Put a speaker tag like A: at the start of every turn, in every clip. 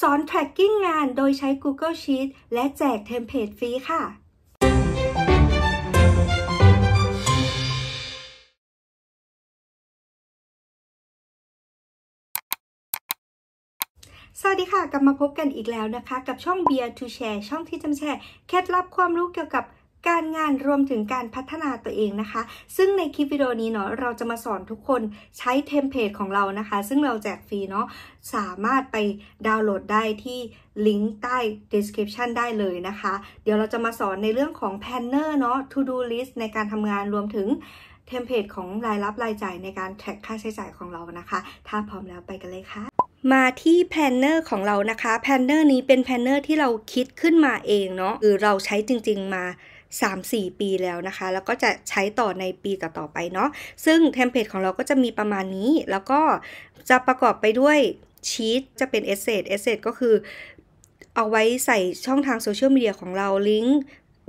A: สอน tracking งานโดยใช้ Google Sheets และแจกเทมเพลตฟรีค่ะ สวัสดีค่ะกลับมาพบกันอีกแล้วนะคะ กับช่อง Beer to Share ช่องที่จะแชร์เคล็ดลับความรู้เกี่ยวกับการงานรวมถึงการพัฒนาตัวเองนะคะ ซึ่งในคลิปวิดีโอนี้เนาะ เราจะมาสอนทุกคนใช้เทมเพลตของเรานะคะ ซึ่งเราแจกฟรีเนาะ สามารถไปดาวน์โหลดได้ที่ลิงก์ใต้ description ได้เลยนะคะ เดี๋ยวเราจะมาสอนในเรื่องของแพนเนอร์เนาะ to do list ในการทำงานรวมถึง เทมเพลตของรายรับรายจ่ายในการแทร็กค่าใช้จ่ายของเรานะคะ ถ้าพร้อมแล้วไปกันเลยค่ะ มาที่แพนเนอร์ของเรานะคะ แพนเนอร์นี้เป็นแพนเนอร์ที่เราคิดขึ้นมาเองเนาะหรือเราใช้จริงๆมา3-4 ปีแล้วนะคะ แล้วก็จะใช้ต่อในปีต่อๆไปเนาะซึ่งเทมเพลตของเราก็จะมีประมาณนี้ แล้วก็จะประกอบไปด้วยชีตจะเป็นเอเซตเอเซตก็คือเอาไว้ใส่ช่องทางโซเชียลมีเดียของเราลิงก์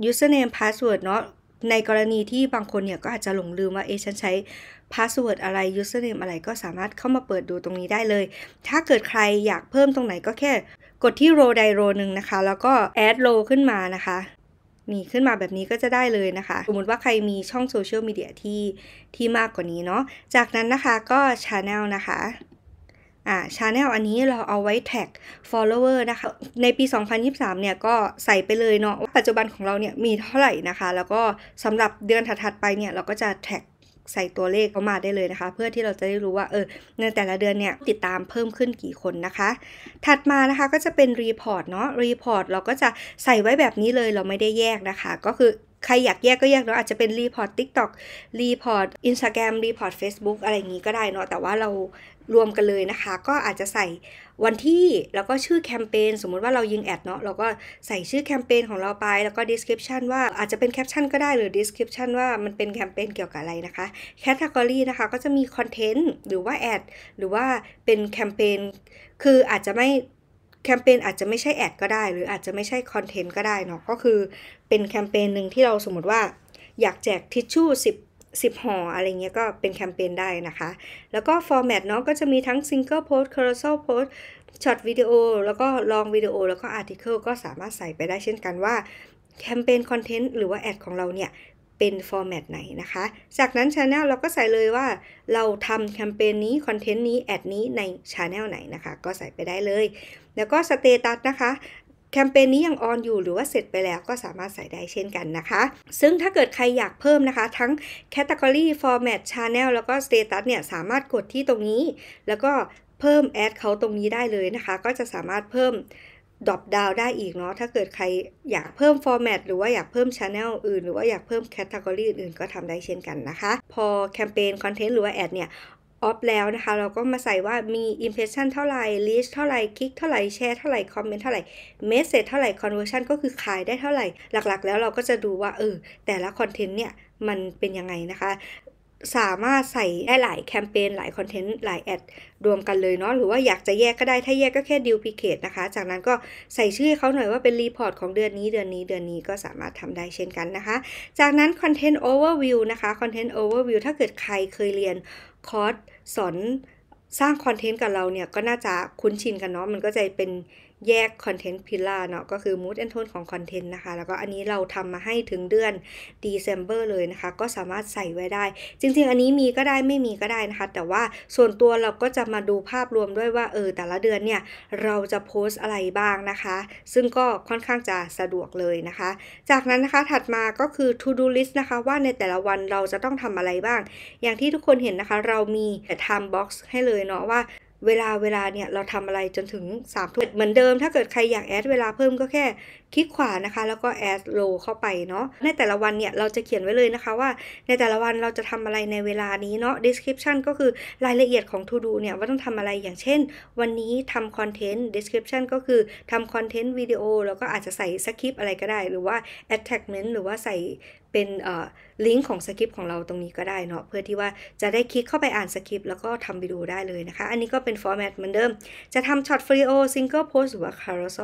A: ยูสเซอร์เนมพาสเวิร์ดเนาะในกรณีที่บางคนเนี่ยก็อาจจะหลงลืมว่า เอฉันใช้พาสเวิร์ดอะไรยูสเซอร์เนมอะไรก็สามารถเข้ามาเปิดดูตรงนี้ได้เลย ถ้าเกิดใครอยากเพิ่มตรงไหนก็แค่กดที่โรใดโรหนึ่งนะคะ แล้วก็แอดโรขึ้นมานะคะมีขึ้นมาแบบนี้ก็จะได้เลยนะคะ สมมติว่าใครมีช่องโซเชียลมีเดียที่ที่มากกว่านี้เนาะจากนั้นนะคะก็ช h a n n e l นะคะ อ่าชาแนลอันนี้เราเอาไว้แท็ก follower นะคะ ในปี 2023 เนี่ยก็ใส่ไปเลยเนาะปัจจุบันของเราเนี่ยมีเท่าไหร่นะคะ แล้วก็สำหรับเดือนถัดๆไปเนี่ยเราก็จะแท็กใส่ตัวเลขเข้ามาได้เลยนะคะ เพื่อที่เราจะได้รู้ว่าเออในแต่ละเดือนเนี่ยติดตามเพิ่มขึ้นกี่คนนะคะ ถัดมานะคะก็จะเป็นรีพอร์ตเนาะรีพอร์ตเราก็จะใส่ไว้แบบนี้เลย เราไม่ได้แยกนะคะ ก็คือใครอยากแยกก็แยกเนาะอาจจะเป็นรีพอร์ตทิกต็อกรีพอร์ตอินสตาแกรมรีพอร์ตเฟซบุ๊กอะไรอย่างี้ก็ได้เนาะแต่ว่าเรารวมกันเลยนะคะ ก็อาจจะใส่วันที่แล้วก็ชื่อแคมเปญสมมุติว่าเรายิงแอดเนาะเราก็ใส่ชื่อแคมเปญของเราไปแล้วก็ดีสคริปชันว่าอาจจะเป็นแคปชั่นก็ได้หรือดีสคริปชันว่ามันเป็นแคมเปญเกี่ยวกับอะไรนะคะแคตตากรีนะคะก็จะมีคอนเทนต์หรือว่าแอดหรือว่าเป็นแคมเปญคืออาจจะไม่แคมเปญอาจจะไม่ใช่แอดก็ได้หรืออาจจะไม่ใช่คอนเทนต์ก็ได้เนาะก็คือเป็นแคมเปญหนึ่งที่เราสมมติว่าอยากแจกทิชชู่10 10 ห่ออะไรเงี้ยก็เป็นแคมเปญได้นะคะ แล้วก็ฟอร์แมตเนาะก็จะมีทั้งซิงเกิลโพสต์คาร์โซโพสต์ช็อตวิดีโอแล้วก็ลองวิดีโอ แล้วก็อาร์ติเคิลก็สามารถใส่ไปได้เช่นกันว่าแคมเปญคอนเทนต์หรือว่าแอดของเราเนี่ยเป็น ฟอร์แมตไหนนะคะ จากนั้น Channel เราก็ใส่เลยว่าเราทำแคมเปญนี้คอนเทนต์นี้ แอดนี้ใน Channel ไหนนะคะ ก็ใส่ไปได้เลย แล้วก็สเตตัสนะคะแคมเปญนี้ยังออนอยู่หรือว่าเสร็จไปแล้วก็สามารถใส่ได้เช่นกันนะคะ ซึ่งถ้าเกิดใครอยากเพิ่มนะคะทั้ง Category Format Channel แล้วก็ Status เนี่ยสามารถกดที่ตรงนี้ แล้วก็เพิ่มแอดเขาตรงนี้ได้เลยนะคะก็จะสามารถเพิ่มดรอปดาวได้อีกเนาะถ้าเกิดใครอยากเพิ่มฟอร์แมตหรือว่าอยากเพิ่มชาแนลอื่น หรือว่าอยากเพิ่มแคตตากรีอื่นก็ทำได้เช่นกันนะคะ พอแคมเปญคอนเทนต์หรือว่าแอดเนี่ย ออฟแล้วนะคะ เราก็มาใส่ว่ามี impression เท่าไหร่ reach เท่าไหร่คลิกเท่าไหร่แชร์เท่าไหร่คอมเมนต์เท่าไหร่เมสเซจเท่าไหร่คอนเวอร์ชันก็คือขายได้เท่าไหร่หลักๆ แล้วเราก็จะดูว่าเออแต่ละคอนเทนต์เนี่ย มันเป็นยังไงนะคะสามารถใส่ได้หลายแคมเปญหลายคอนเทนต์หลายแอดรวมกันเลยเนาะหรือว่าอยากจะแยกก็ได้ถ้าแยกก็แค่ดิวพิเคตนะคะจากนั้นก็ใส่ชื่อเขาหน่อยว่าเป็นรีพอร์ตของเดือนนี้เดือนนี้เดือนนี้ก็สามารถทำได้เช่นกันนะคะ จากนั้นคอนเทนต์โอเวอร์วิวนะคะคอนเทนต์โอเวอร์วิวถ้าเกิดใครเคยเรียนคอร์สสอนสร้างคอนเทนต์กับเราเนี่ยก็น่าจะคุ้นชินกันเนาะมันก็จะเป็นแยกคอนเทนต์พิลาเนาะก็คือ Mood and Tone ของคอนเทนต์นะคะ แล้วก็อันนี้เราทำมาให้ถึงเดือน December เลยนะคะ ก็สามารถใส่ไว้ได้ จริงๆอันนี้มีก็ได้ไม่มีก็ได้นะคะ แต่ว่าส่วนตัวเราก็จะมาดูภาพรวมด้วยว่าเออแต่ละเดือนเนี่ยเราจะโพสอะไรบ้างนะคะ ซึ่งก็ค่อนข้างจะสะดวกเลยนะคะ จากนั้นนะคะถัดมาก็คือ To Do List นะคะ ว่าในแต่ละวันเราจะต้องทำอะไรบ้าง อย่างที่ทุกคนเห็นนะคะเรามีทำบ็อกซ์ให้เลยเนาะว่าเวลาเวลาเนี่ยเราทำอะไรจนถึง3ามทุ่มเหมือนเดิมถ้าเกิดใครอยากแอดเวลาเพิ่มก็แค่คลิกขวานะคะ แล้วก็แอดโลเข้าไปเนาะในแต่ละวันเนี่ยเราจะเขียนไว้เลยนะคะว่าในแต่ละวันเราจะทำอะไรในเวลานี้เนาะ description ก็คือรายละเอียดของ to do เนี่ยว่าต้องทำอะไรอย่างเช่นวันนี้ทำคอนเทนต์ description ก็คือทำคอนเทนต์วิดีโอแล้วก็อาจจะใส่สคริปอะไรก็ได้ หรือว่า attachment หรือว่าใส่เป็นลิงก์ของสคริปต์ของเราตรงนี้ก็ได้เนาะเพื่อที่ว่าจะได้คลิกเข้าไปอ่านสคริปต์แล้วก็ทำวิดีโอได้เลยนะคะ อันนี้ก็เป็นฟอร์แมตเหมือนเดิม จะทำช็อตฟรีโอซิงเกิลโพสหรือว่าคาร์โซ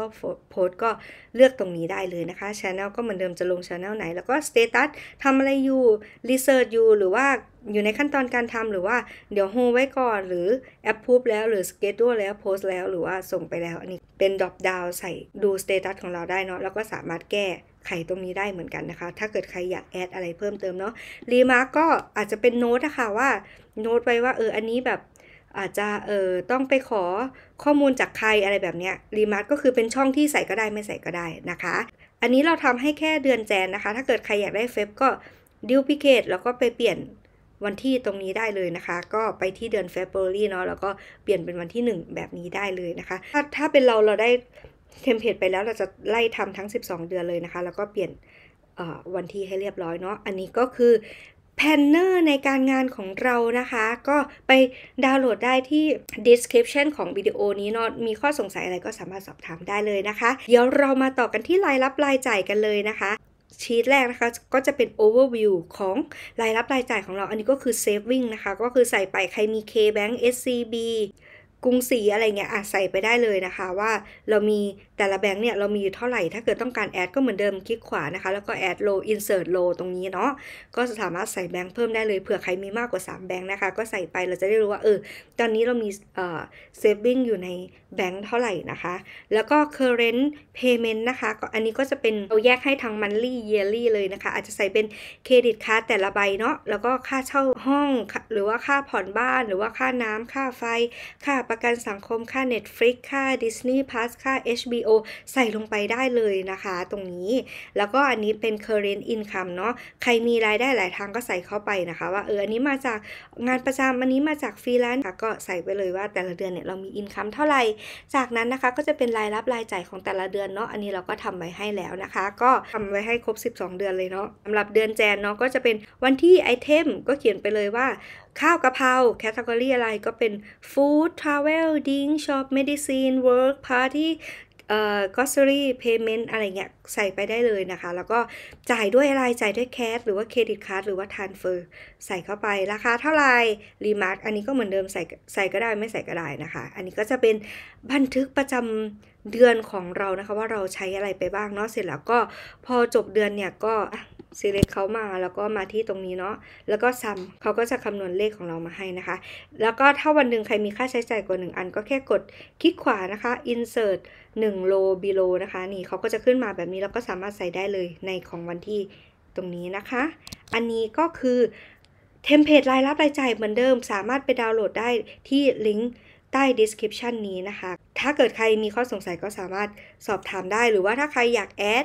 A: โพสก็เลือกตรงนี้ได้เลยนะคะช n นลก็เหมือนเดิมจะลงช n นลไหน แล้วก็สเตตัสทำอะไรอยู่รีเสิร์ชอยู่ หรือว่าอยู่ในขั้นตอนการทำหรือว่าเดี๋ยวโฮไว้ก่อน หรือแอปพูบแล้วหรือสเกตดูแล้วโพสแล้วหรือว่าส่งไปแล้วอันนี้เป็นดรอปดาวใส่ดูสเตตัสของเราได้เนาะแล้วก็สามารถแก้ไขตรงนี้ได้เหมือนกันนะคะ ถ้าเกิดใครอยากแอดอะไรเพิ่มเติมเนาะ รีมาร์กก็อาจจะเป็นโน้ตนะคะว่าโน้ตไว้ว่าเอออันนี้แบบอาจจะเออต้องไปขอข้อมูลจากใครอะไรแบบเนี้ย รีมาร์กก็คือเป็นช่องที่ใส่ก็ได้ไม่ใส่ก็ได้นะคะ อันนี้เราทำให้แค่เดือนแจนนะคะ ถ้าเกิดใครอยากได้เฟบก็ดิวพิเกตแล้วก็ไปเปลี่ยนวันที่ตรงนี้ได้เลยนะคะ ก็ไปที่เดือนเฟบรุรีเนาะแล้วก็เปลี่ยนเป็นวันที่ 1 แบบนี้ได้เลยนะคะ ถ้าถ้าเป็นเราเราได้เทมเพลตไปแล้วเราจะไล่ทำทั้ง 12 เดือนเลยนะคะ แล้วก็เปลี่ยนวันที่ให้เรียบร้อยเนาะอันนี้ก็คือ แพนเนอร์ในการงานของเรานะคะ ก็ไปดาวน์โหลดได้ที่ description ของวิดีโอนี้เนาะมีข้อสงสัยอะไรก็สามารถสอบถามได้เลยนะคะ เดี๋ยวเรามาต่อกันที่รายรับรายจ่ายกันเลยนะคะชีตแรกนะคะก็จะเป็น overview ของรายรับรายจ่ายของเราอันนี้ก็คือ saving นะคะก็คือใส่ไปใครมี KBank SCB กรุงศรีอะไรเงี้ยอใส่ไปได้เลยนะคะว่าเรามีแต่ละแบงค์เนี่ยเรามีอยู่เท่าไหร่ ถ้าเกิดต้องการแอดก็เหมือนเดิมคลิกขวานะคะแล้วก็แอดโลอินเสิร์ตโลตรงนี้เนาะก็สามารถใส่แบงค์เพิ่มได้เลยเผื่อใครมีมากกว่า 3 แบงค์นะคะ ก็ใส่ไปเราจะได้รู้ว่าเออตอนนี้เรามีเอ่อเซฟบิ้งอยู่ในแบงค์เท่าไหร่นะคะ แล้วก็ current payment นะคะก็อันนี้ก็จะเป็นเราแยกให้ทาง monthly yearly เลยนะคะอาจจะใส่เป็นเครดิตคัาแต่ละใบเนาะแล้วก็ค่าเช่าห้องหรือว่าค่าผ่อนบ้านหรือว่าค่าน้ำค่าไฟค่าประประกันสังคมค่า Netflix ค่า Disney Plus ค่า HBO ใส่ลงไปได้เลยนะคะ ตรงนี้ แล้วก็อันนี้เป็น current income เนาะใครมีรายได้หลายทางก็ใส่เข้าไปนะคะ ว่าเอออันนี้มาจากงานประจำอันนี้มาจากฟรีแลนซ์ก็ใส่ไปเลยว่าแต่ละเดือนเนี่ยเรามีอินคัมเท่าไหร่จากนั้นนะคะก็จะเป็นรายรับรายจ่ายของแต่ละเดือนเนาะอันนี้เราก็ทำไว้ให้แล้วนะคะ ก็ทำไว้ให้ครบ 12 เดือนเลยเนาะสำหรับเดือนแจนเนาะก็จะเป็นวันที่ไอเทมก็เขียนไปเลยว่าข้าวกะเพราแคตตากรีอะไรก็เป็นฟู้ดทรา travel ding shop medicine work party เอ่อ grocery payment อะไรเงี้ยใส่ไปได้เลยนะคะ แล้วก็จ่ายด้วยอะไร จ่ายด้วยแคชหรือว่าเครดิตคัรหรือว่าทานเฟอร์ใส่เข้าไปราคาเท่าไหร่รีมาร์อันนี้ก็เหมือนเดิมใส่ใส่ก็ได้ไม่ใส่ก็ได้นะคะ อันนี้ก็จะเป็นบันทึกประจำเดือนของเรานะคะ ว่าเราใช้อะไรไปบ้างเนาะเสร็จแล้วก็พอจบเดือนเนี่ยก็ select เขามาแล้วก็มาที่ตรงนี้เนาะ แล้วก็ซ้ำเขาก็จะคำนวณเลขของเรามาให้นะคะ แล้วก็ถ้าวันหนึ่งใครมีค่าใช้จ่ายกว่า 1 อัน ก็แค่กดคลิกขวานะคะ insert 1 l o w below นะคะนี่เขาก็จะขึ้นมาแบบนี้ แล้วก็สามารถใส่ได้เลยในของวันที่ตรงนี้นะคะ อันนี้ก็คือเทมเพลตรายรับรายจ่ายเหมือนเดิมสามารถไปดาวน์โหลดได้ที่ลิงก์ใต้ description นี้นะคะถ้าเกิดใครมีข้อสงสัยก็สามารถสอบถามได้ หรือว่าถ้าใครอยากแอด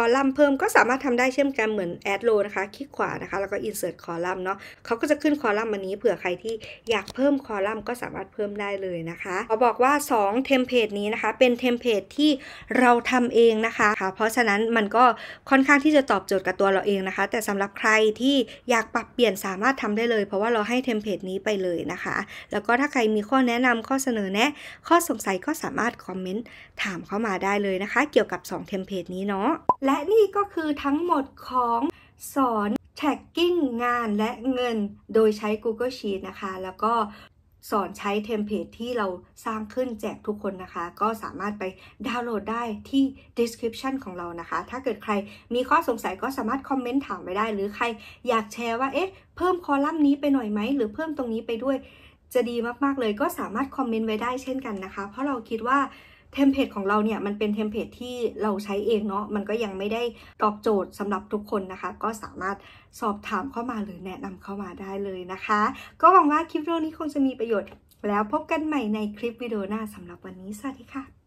A: คอลัมน์เพิ่มก็สามารถทำได้เช่นกันเหมือนแอดโลนะคะ คลิกขวานะคะ แล้วก็ insert คอลัมน์เนาะเขาก็จะขึ้นคอลัมน์มานนี้เผื่อใครที่อยากเพิ่มคอลัมน์ก็สามารถเพิ่มได้เลยนะคะขอบอกว่า2เทมเพลตนี้นะคะ เป็นเทมเพลตที่เราทำเองนะคะค่ะ เพราะฉะนั้นมันก็ค่อนข้างที่จะตอบโจทย์กับตัวเราเองนะคะ แต่สำหรับใครที่อยากปรับเปลี่ยนสามารถทำได้เลย เพราะว่าเราให้เทมเพลตนี้ไปเลยนะคะ แล้วก็ถ้าใครมีข้อแนะนำข้อเสนอแนะ ข้อสงสัยก็สามารถคอมเมนต์ถามเข้ามาได้เลยนะคะ เกี่ยวกับ2เทมเพลตนี้เนาะและนี่ก็คือทั้งหมดของสอนแท็กกิ้งงานและเงินโดยใช้ Google Sheet นะคะ แล้วก็สอนใช้เทมเพลตที่เราสร้างขึ้นแจกทุกคนนะคะ ก็สามารถไปดาวน์โหลดได้ที่ description ของเรานะคะ ถ้าเกิดใครมีข้อสงสัยก็สามารถคอมเมนต์ถามไปได้ หรือใครอยากแชร์ว่าเอ๊ะเพิ่มคอลัมน์นี้ไปหน่อยไหม หรือเพิ่มตรงนี้ไปด้วยจะดีมากๆเลยก็สามารถคอมเมนต์ไว้ได้เช่นกันนะคะ เพราะเราคิดว่าเทมเพลตของเราเนี่ยมันเป็นเทมเพลตที่เราใช้เองเนาะมันก็ยังไม่ได้ตอบโจทย์สำหรับทุกคนนะคะ ก็สามารถสอบถามเข้ามาหรือแนะนำเข้ามาได้เลยนะคะ ก็หวังว่าคลิปวิดีโอนี้คงจะมีประโยชน์แล้วพบกันใหม่ในคลิปวิดีโอหน้าสำหรับวันนี้ สวัสดีค่ะ